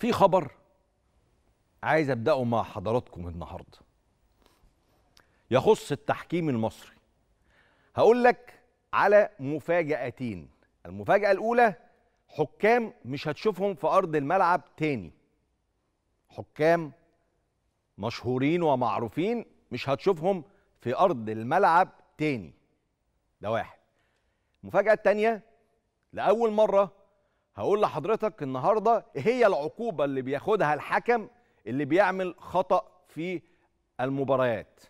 في خبر عايز ابداه مع حضراتكم النهارده يخص التحكيم المصري هقول لك على مفاجاتين المفاجاه الاولى حكام مش هتشوفهم في ارض الملعب تاني حكام مشهورين ومعروفين مش هتشوفهم في ارض الملعب تاني ده واحد المفاجاه التانيه لاول مره هقول لحضرتك النهارده هي العقوبه اللي بياخدها الحكم اللي بيعمل خطا في المباريات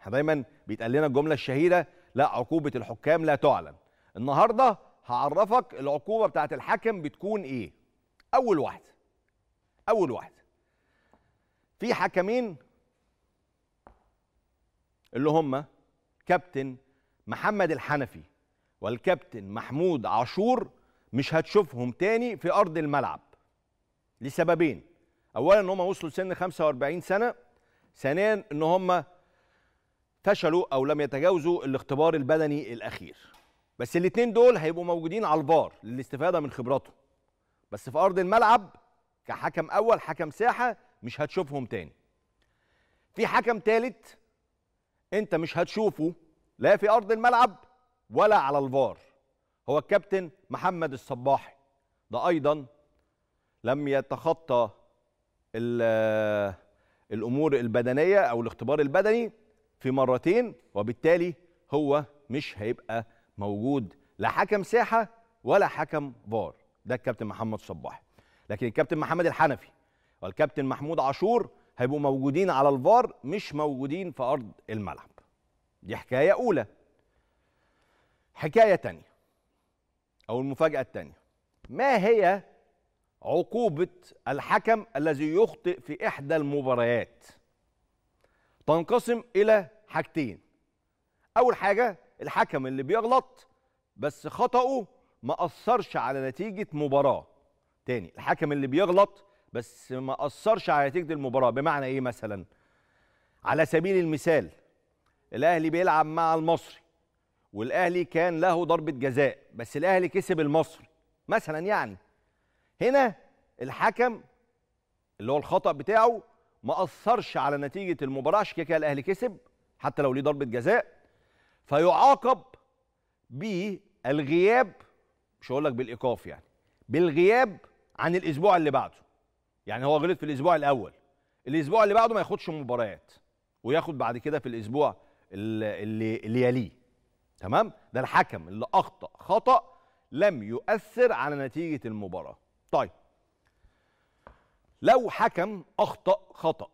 احنا دايما بيتقال لنا الجمله الشهيره لا عقوبه الحكام لا تعلن النهارده هعرفك العقوبه بتاعه الحكم بتكون ايه اول واحده اول واحده في حكمين اللي هم كابتن محمد الحنفي والكابتن محمود عاشور مش هتشوفهم تاني في ارض الملعب لسببين اولا ان هم وصلوا سن 45 سنه ثانيا ان هم فشلوا او لم يتجاوزوا الاختبار البدني الاخير بس الاثنين دول هيبقوا موجودين على الفار للاستفاده من خبراتهم بس في ارض الملعب كحكم اول حكم ساحه مش هتشوفهم تاني في حكم ثالث انت مش هتشوفه لا في ارض الملعب ولا على الفار هو الكابتن محمد الصباحي ده ايضا لم يتخطى الامور البدنيه او الاختبار البدني في مرتين وبالتالي هو مش هيبقى موجود لا حكم ساحه ولا حكم فار ده الكابتن محمد صباحي لكن الكابتن محمد الحنفي والكابتن محمود عاشور هيبقوا موجودين على الفار مش موجودين في ارض الملعب دي حكايه اولى حكايه تانية أو المفاجأة الثانية ما هي عقوبة الحكم الذي يخطئ في إحدى المباريات تنقسم إلى حاجتين أول حاجة الحكم اللي بيغلط بس خطأه ما أثرش على نتيجة مباراة تاني الحكم اللي بيغلط بس ما أثرش على نتيجة المباراة بمعنى إيه مثلا على سبيل المثال الأهلي بيلعب مع المصري والاهلي كان له ضربه جزاء بس الاهلي كسب المصري مثلا يعني هنا الحكم اللي هو الخطا بتاعه ما اثرش على نتيجه المباراه عشان كده الاهلي كسب حتى لو ليه ضربه جزاء فيعاقب بالغياب مش هقول لك بالايقاف يعني بالغياب عن الاسبوع اللي بعده يعني هو غلط في الاسبوع الاول الاسبوع اللي بعده ما ياخدش مباريات وياخد بعد كده في الاسبوع اللي, اللي يليه تمام ده الحكم اللي اخطا خطا لم يؤثر على نتيجه المباراه طيب لو حكم اخطا خطا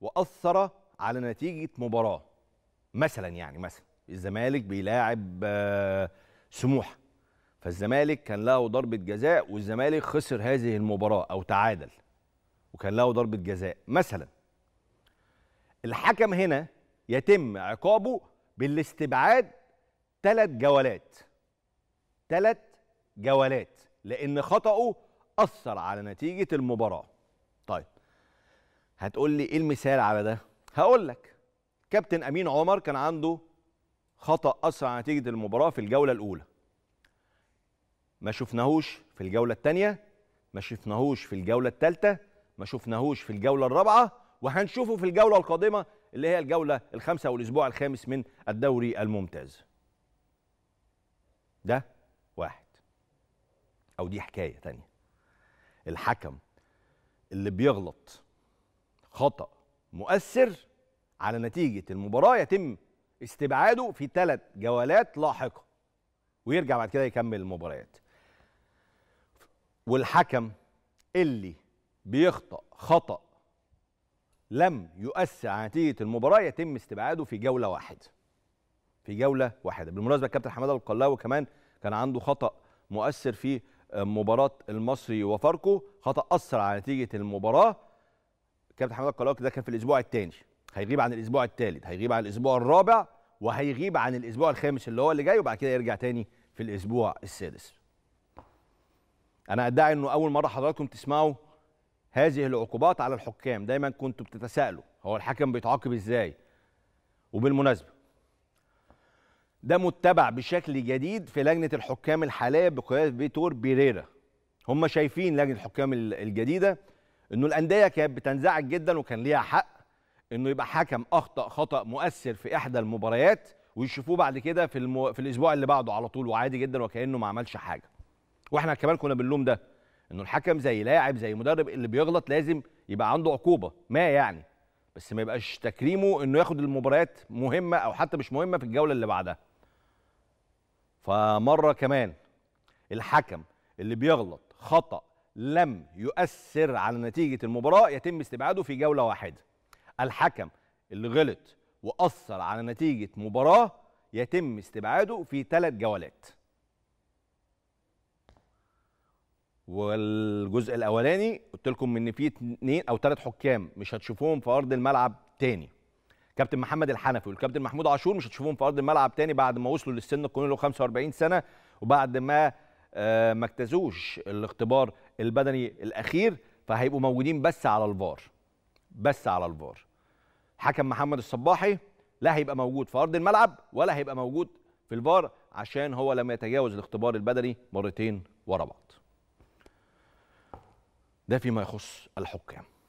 واثر على نتيجه مباراه مثلا يعني مثلا الزمالك بيلاعب آه، سموحه فالزمالك كان له ضربه جزاء والزمالك خسر هذه المباراه او تعادل وكان له ضربه جزاء مثلا الحكم هنا يتم عقابه بالاستبعاد ثلاث جولات ثلاث جولات لأن خطأه أثر على نتيجة المباراة طيب هتقول لي إيه المثال على ده؟ هقول لك كابتن أمين عمر كان عنده خطأ أثر على نتيجة المباراة في الجولة الأولى ما شفناهوش في الجولة الثانية ما شفناهوش في الجولة الثالثة ما شفناهوش في الجولة الرابعة وهنشوفه في الجولة القادمة اللي هي الجولة الخامسة والأسبوع الخامس من الدوري الممتاز ده واحد او دي حكايه تانية الحكم اللي بيغلط خطا مؤثر على نتيجه المباراه يتم استبعاده في ثلاث جولات لاحقه ويرجع بعد كده يكمل المباريات والحكم اللي بيخطأ خطأ لم يؤثر على نتيجة المباراة يتم استبعاده في جولة واحدة في جوله واحده بالمناسبه الكابتن حماده القلاوي كمان كان عنده خطا مؤثر في مباراه المصري وفاركو خطا اثر على نتيجه المباراه كابتن حماده القلاوي ده كان في الاسبوع الثاني هيغيب عن الاسبوع الثالث هيغيب عن الاسبوع الرابع وهيغيب عن الاسبوع الخامس اللي هو اللي جاي وبعد كده يرجع تاني في الاسبوع السادس انا ادعي انه اول مره حضراتكم تسمعوا هذه العقوبات على الحكام دايما كنتوا بتتساءلوا هو الحكم بيتعاقب ازاي وبالمناسبه ده متبع بشكل جديد في لجنه الحكام الحاليه بقياده فيتور بيريرا هم شايفين لجنه الحكام الجديده انه الانديه كانت بتنزعج جدا وكان ليها حق انه يبقى حكم اخطا خطا مؤثر في احدى المباريات ويشوفوه بعد كده في المو... في الاسبوع اللي بعده على طول وعادي جدا وكانه ما عملش حاجه واحنا كمان كنا بنلوم ده انه الحكم زي لاعب زي مدرب اللي بيغلط لازم يبقى عنده عقوبه ما يعني بس ما يبقاش تكريمه انه ياخد المباريات مهمه او حتى مش مهمه في الجوله اللي بعدها فمره كمان الحكم اللي بيغلط خطا لم يؤثر على نتيجه المباراه يتم استبعاده في جوله واحده الحكم اللي غلط واثر على نتيجه مباراه يتم استبعاده في ثلاث جولات والجزء الاولاني قلت لكم ان في اثنين او ثلاث حكام مش هتشوفوهم في ارض الملعب تاني كابتن محمد الحنفي والكابتن محمود عاشور مش هتشوفهم في ارض الملعب تاني بعد ما وصلوا للسن القانوني اللي هو 45 سنه وبعد ما آه، ما اجتازوش الاختبار البدني الاخير فهيبقوا موجودين بس على الفار بس على الفار حكم محمد الصباحي لا هيبقى موجود في ارض الملعب ولا هيبقى موجود في الفار عشان هو لم يتجاوز الاختبار البدني مرتين ورا بعض ده فيما يخص الحكام